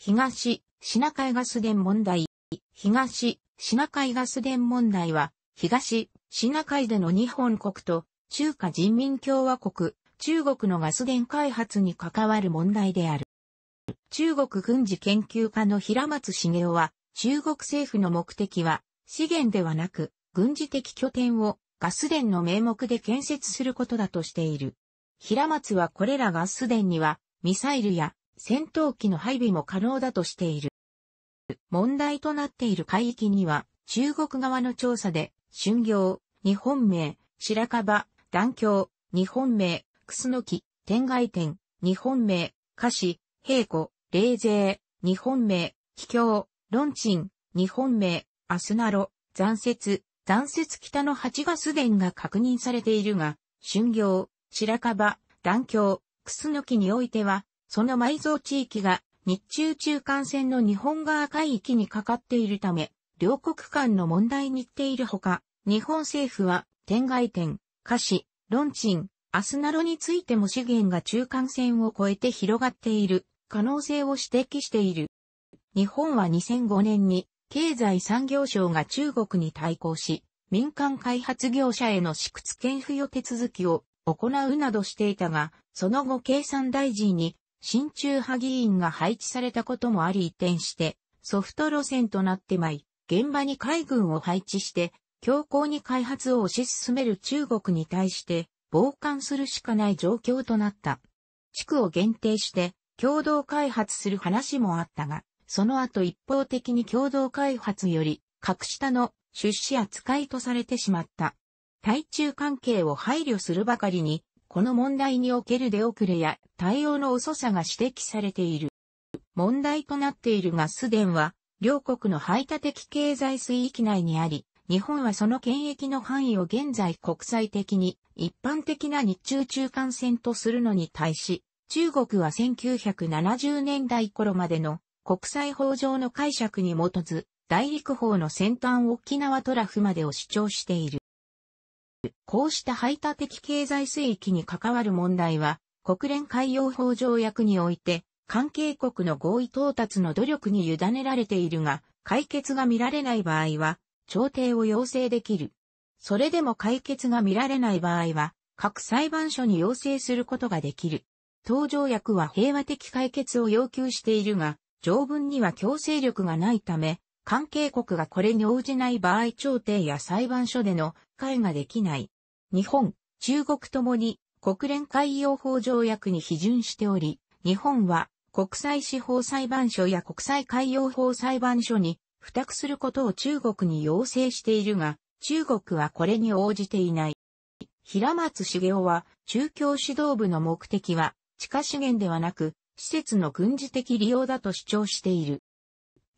東、シナ海ガス田問題。東、シナ海ガス田問題は、東、シナ海での日本国と中華人民共和国、中国のガス田開発に関わる問題である。中国軍事研究家の平松茂雄は、中国政府の目的は、資源ではなく、軍事的拠点をガス田の名目で建設することだとしている。平松はこれらガス田には、ミサイルや戦闘機の配備も可能だとしている。問題となっている海域には、中国側の調査で、春行、日本名、白樺、断橋、日本名、楠木、天外天、日本名、歌詞、平子、霊勢、日本名、秘境、論鎮、日本名、アスナロ、残雪、残雪北の八ガス伝が確認されているが、春行、白樺、断橋、楠木においては、その埋蔵地域が日中中間線の日本側海域にかかっているため、両国間の問題にっているほか、日本政府は、天外天、菓子、ロンチン、アスナロについても資源が中間線を越えて広がっている可能性を指摘している。日本は2005年に経済産業省が中国に対抗し、民間開発業者への私屈権付与手続きを行うなどしていたが、その後経産大臣に親中派議員が配置されたこともあり移転して、ソフト路線となってまい、現場に海軍を配置して、強硬に開発を推し進める中国に対して、傍観するしかない状況となった。地区を限定して、共同開発する話もあったが、その後一方的に共同開発より、格下の出資扱いとされてしまった。対中関係を配慮するばかりに、この問題における出遅れや対応の遅さが指摘されている。問題となっているがスデンは、両国の排他的経済水域内にあり、日本はその権益の範囲を現在国際的に一般的な日中中間線とするのに対し、中国は1970年代頃までの国際法上の解釈に基づ、大陸法の先端沖縄トラフまでを主張している。こうした排他的経済水域に関わる問題は、国連海洋法条約において、関係国の合意到達の努力に委ねられているが、解決が見られない場合は、調停を要請できる。それでも解決が見られない場合は、各裁判所に要請することができる。当条約は平和的解決を要求しているが、条文には強制力がないため、関係国がこれに応じない場合調停や裁判所での会ができない。日本、中国ともに国連海洋法条約に批准しており、日本は国際司法裁判所や国際海洋法裁判所に付託することを中国に要請しているが、中国はこれに応じていない。平松茂雄は、中共指導部の目的は、地下資源ではなく、施設の軍事的利用だと主張している。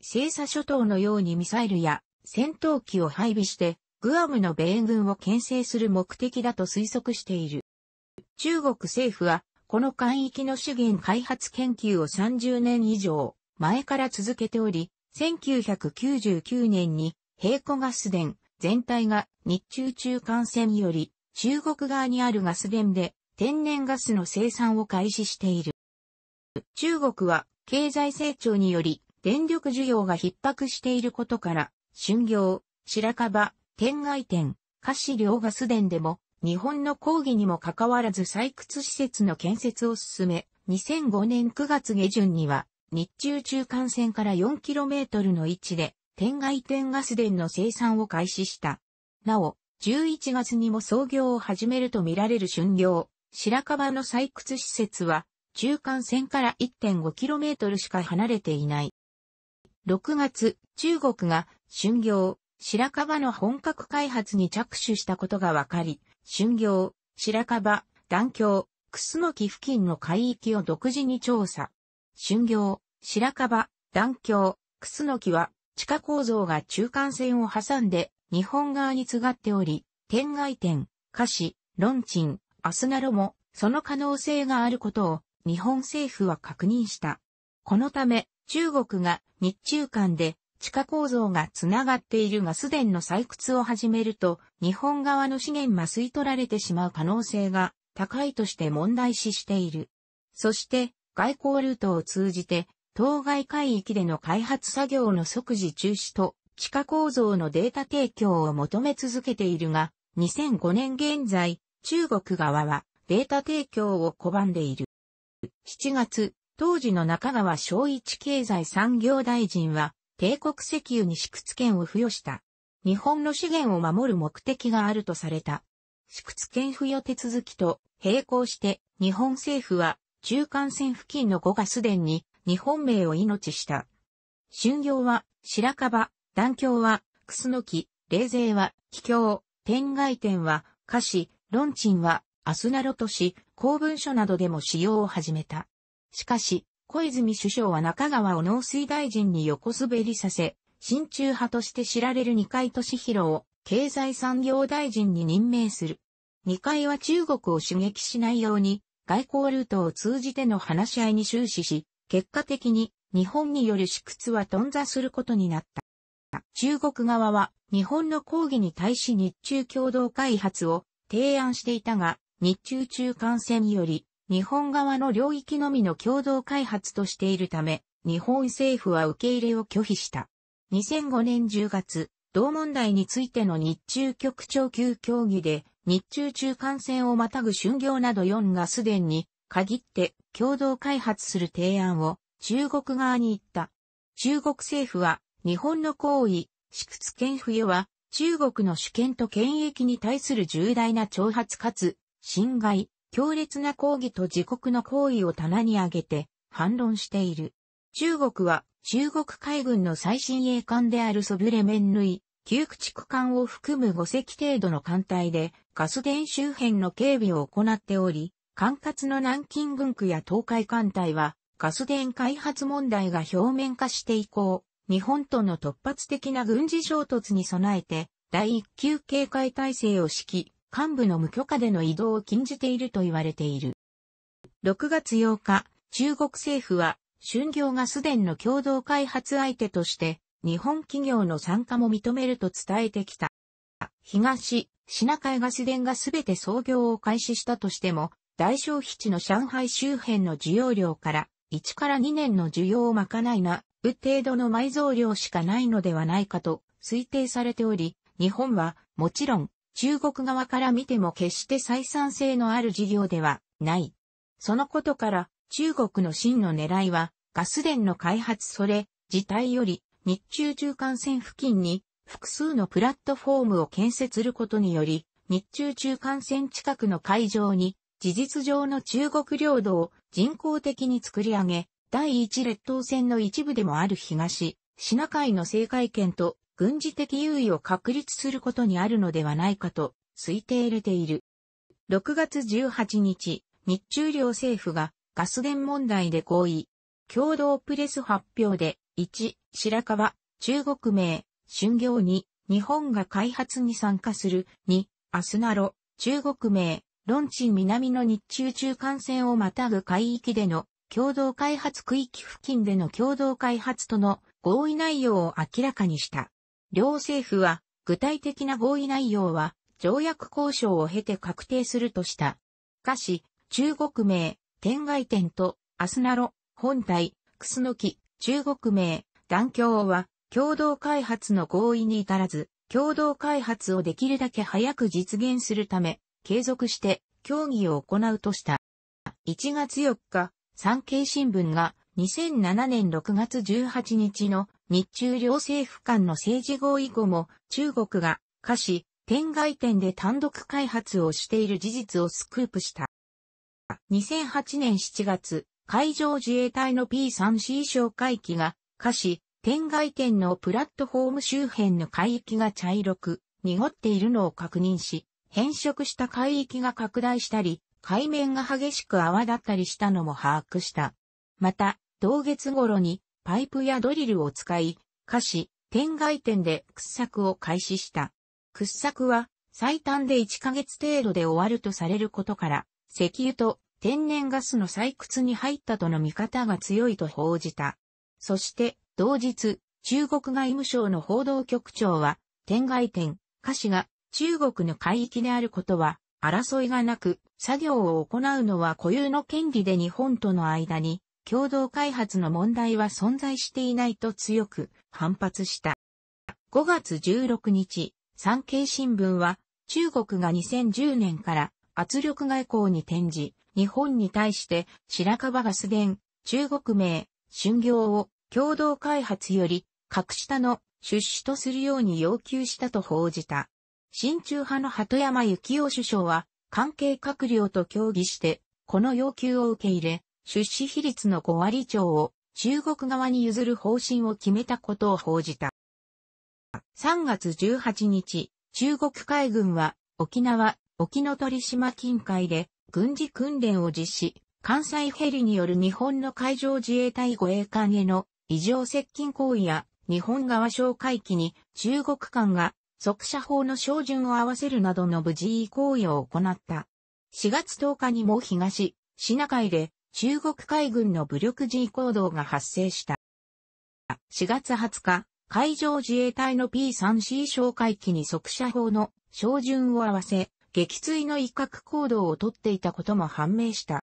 シエ諸島のようにミサイルや戦闘機を配備して、グアムの米軍を牽制する目的だと推測している。中国政府は、この海域の資源開発研究を30年以上前から続けており、1999年に、平湖ガス田全体が日中中間線より中国側にあるガス田で天然ガスの生産を開始している。中国は経済成長により電力需要が逼迫していることから、春行、白樺、天外天、菓子両ガス田でも、日本の抗議にもかかわらず採掘施設の建設を進め、2005年9月下旬には、日中中間線から 4km の位置で、天外天ガス田の生産を開始した。なお、11月にも操業を始めるとみられる春行、白樺の採掘施設は、中間線から 1.5km しか離れていない。6月、中国が春行、白樺の本格開発に着手したことが分かり、春行、白樺、断橋、クスノキ付近の海域を独自に調査。春行、白樺、断橋、クスノキは地下構造が中間線を挟んで日本側に継がっており、天外点、歌詞、論鎮、アスナロもその可能性があることを日本政府は確認した。このため、中国が日中間で地下構造がつながっているガス田の採掘を始めると、日本側の資源麻吸い取られてしまう可能性が高いとして問題視している。そして、外交ルートを通じて、当該海域での開発作業の即時中止と、地下構造のデータ提供を求め続けているが、2005年現在、中国側はデータ提供を拒んでいる。7月、当時の中川昭一経済産業大臣は、帝国石油に支屈権を付与した。日本の資源を守る目的があるとされた。支屈権付与手続きと並行して、日本政府は、中間線付近の5がすでに、日本名を命した。春行は、白樺、断橋は、クスノキ、冷勢は、気境、天外天は、歌詞、論鎮は、アスナロとし、公文書などでも使用を始めた。しかし、小泉首相は中川を農水大臣に横滑りさせ、親中派として知られる二階俊博を経済産業大臣に任命する。二階は中国を刺激しないように、外交ルートを通じての話し合いに終始し、結果的に日本による支屈は頓挫することになった。中国側は日本の抗議に対し日中共同開発を提案していたが、日中中間線より日本側の領域のみの共同開発としているため、日本政府は受け入れを拒否した。2005年10月、同問題についての日中局長級協議で、日中中間線をまたぐ春行など4がすでに、限って共同開発する提案を中国側に言った。中国政府は、日本の行為、私屈権与は、中国の主権と権益に対する重大な挑発かつ、侵害、強烈な抗議と自国の行為を棚に上げて反論している。中国は中国海軍の最新鋭艦であるソブレメンヌイ、旧駆逐艦を含む5隻程度の艦隊でガス田周辺の警備を行っており、管轄の南京軍区や東海艦隊はガス田開発問題が表面化して以降、日本との突発的な軍事衝突に備えて第一級警戒態勢を敷き、幹部の無許可での移動を禁じていると言われている。6月8日、中国政府は、春行がスでの共同開発相手として、日本企業の参加も認めると伝えてきた。東、品海ガス電がすべて操業を開始したとしても、大消費地の上海周辺の需要量から、1から2年の需要をまかないな、う程度の埋蔵量しかないのではないかと推定されており、日本はもちろん中国側から見ても決して採算性のある事業ではない。そのことから中国の真の狙いはガス田の開発それ自体より日中中間線付近に複数のプラットフォームを建設することにより日中中間線近くの海上に事実上の中国領土を人工的に作り上げ、第一列島線の一部でもある東、シナ海の制海圏と軍事的優位を確立することにあるのではないかと推定れている。6月18日、日中両政府がガス源問題で合意。共同プレス発表で、1、白川、中国名、春行に、日本が開発に参加する、2、アスナロ、中国名、論地南の日中中間線をまたぐ海域での共同開発区域付近での共同開発との合意内容を明らかにした。両政府は、具体的な合意内容は、条約交渉を経て確定するとした。しかし、中国名、天外天と、アスナロ、本体、クスノキ、中国名、団橋は、共同開発の合意に至らず、共同開発をできるだけ早く実現するため、継続して協議を行うとした。1月4日、産経新聞が2007年6月18日の日中両政府間の政治合意後も中国が下し、天外店で単独開発をしている事実をスクープした。2008年7月、海上自衛隊の P3C 哨戒機が下し、天外店のプラットフォーム周辺の海域が茶色く濁っているのを確認し、変色した海域が拡大したり、海面が激しく泡立ったりしたのも把握した。また、同月頃にパイプやドリルを使い、菓子、天外店で掘削を開始した。掘削は最短で1ヶ月程度で終わるとされることから、石油と天然ガスの採掘に入ったとの見方が強いと報じた。そして、同日、中国外務省の報道局長は、天外店、菓子が中国の海域であることは、争いがなく、作業を行うのは固有の権利で日本との間に共同開発の問題は存在していないと強く反発した。5月16日、産経新聞は、中国が2010年から圧力外交に転じ、日本に対して白樺ガス田、中国名、春行を共同開発より格下の出資とするように要求したと報じた。親中派の鳩山幸夫首相は関係閣僚と協議してこの要求を受け入れ、出資比率の5割超を中国側に譲る方針を決めたことを報じた。3月18日、中国海軍は沖縄、沖ノ鳥島近海で軍事訓練を実施、関西ヘリによる日本の海上自衛隊護衛艦への異常接近行為や日本側哨戒機に中国艦が速射法の照準を合わせるなどの無事行為を行った。4月10日にも東、シナ海で中国海軍の武力 G 行動が発生した。4月20日、海上自衛隊の P3C 哨戒機に速射砲の照準を合わせ、撃墜の威嚇行動をとっていたことも判明した。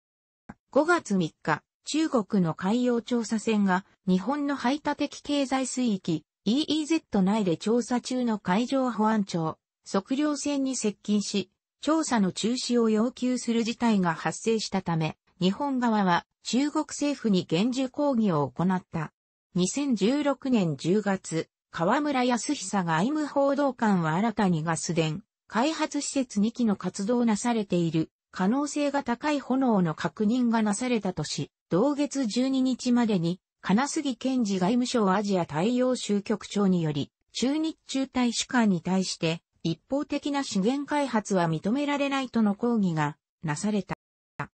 5月3日、中国の海洋調査船が日本の排他的経済水域 EEZ 内で調査中の海上保安庁測量船に接近し、調査の中止を要求する事態が発生したため、日本側は中国政府に厳重抗議を行った。2016年10月、河村康久外務報道官は新たにガス田、開発施設2基の活動なされている可能性が高い炎の確認がなされたとし、同月12日までに金杉健治外務省アジア太陽州局長により、中日中大使館に対して、一方的な資源開発は認められないとの抗議がなされた。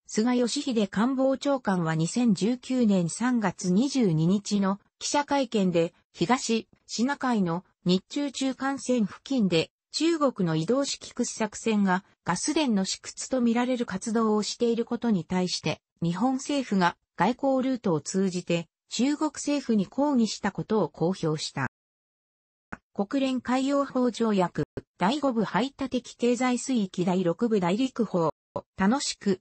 菅義偉官房長官は2019年3月22日の記者会見で、東シナ海の日中中間線付近で中国の移動式掘削船がガス田の試掘とみられる活動をしていることに対して日本政府が外交ルートを通じて中国政府に抗議したことを公表した。国連海洋法条約第5部排他的経済水域第6部大陸法楽しく